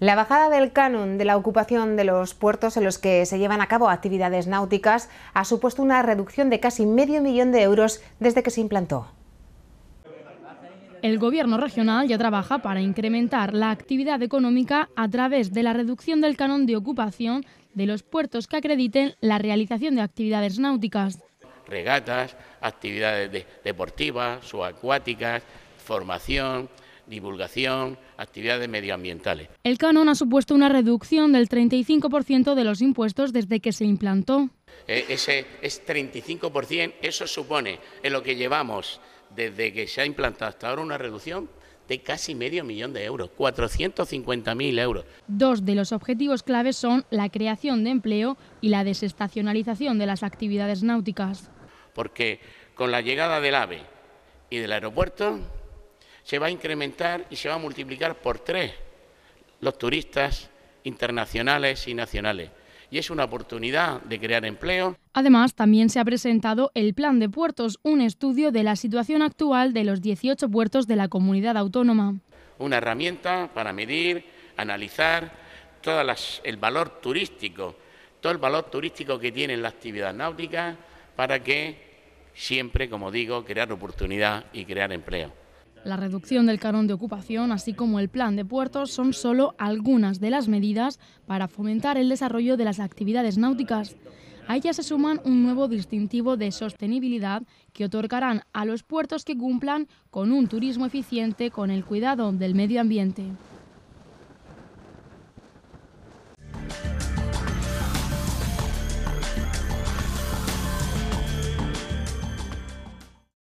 La bajada del canon de la ocupación de los puertos en los que se llevan a cabo actividades náuticas ha supuesto una reducción de casi medio millón de euros desde que se implantó. El gobierno regional ya trabaja para incrementar la actividad económica a través de la reducción del canon de ocupación de los puertos que acrediten la realización de actividades náuticas. Regatas, actividades deportivas deportivas, acuáticas, formación, divulgación, actividades medioambientales. El canon ha supuesto una reducción del 35% de los impuestos desde que se implantó. E, ese es 35%, eso supone en lo que llevamos desde que se ha implantado hasta ahora una reducción de casi medio millón de euros, 450.000 euros. Dos de los objetivos claves son la creación de empleo y la desestacionalización de las actividades náuticas. Porque con la llegada del AVE y del aeropuerto, se va a incrementar y se va a multiplicar por tres los turistas internacionales y nacionales y es una oportunidad de crear empleo. Además, también se ha presentado el Plan de Puertos, un estudio de la situación actual de los 18 puertos de la comunidad autónoma. Una herramienta para medir, analizar todo el valor turístico, todo el valor turístico que tiene la actividad náutica para que siempre, como digo, crear oportunidad y crear empleo. La reducción del carón de ocupación, así como el plan de puertos, son solo algunas de las medidas para fomentar el desarrollo de las actividades náuticas. A ellas se suman un nuevo distintivo de sostenibilidad que otorgarán a los puertos que cumplan con un turismo eficiente con el cuidado del medio ambiente.